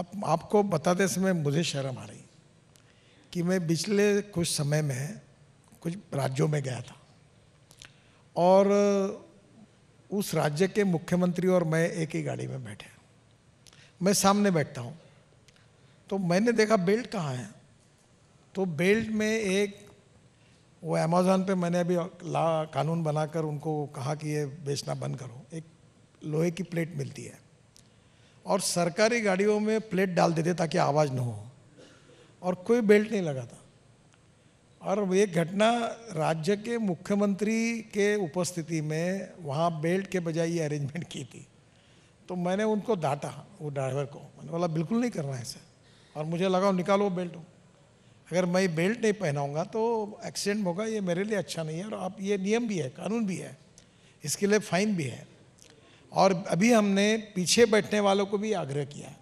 अब आपको बताते समय मुझे शर्म आ रही कि मैं पिछले कुछ समय में कुछ राज्यों में गया था और उस राज्य के मुख्यमंत्री और मैं एक ही गाड़ी में बैठे मैं सामने बैठता हूँ तो मैंने देखा बेल्ट कहाँ है तो बेल्ट में एक वो अमेज़ोन पे मैंने अभी ला कानून बनाकर उनको कहा कि ये बेचना बंद करो एक लोहे की प्लेट मिलती है और सरकारी गाड़ियों में प्लेट डाल देते ताकि आवाज़ ना हो और कोई बेल्ट नहीं लगाता और ये घटना राज्य के मुख्यमंत्री के उपस्थिति में वहाँ बेल्ट के बजाय ये अरेंजमेंट की थी तो मैंने उनको डांटा वो ड्राइवर को मैंने बोला बिल्कुल नहीं करना ऐसा और मुझे लगा निकालो बेल्ट अगर मैं बेल्ट नहीं पहनाऊंगा तो एक्सीडेंट होगा ये मेरे लिए अच्छा नहीं है और आप ये नियम भी है कानून भी है इसके लिए फ़ाइन भी है और अभी हमने पीछे बैठने वालों को भी आग्रह किया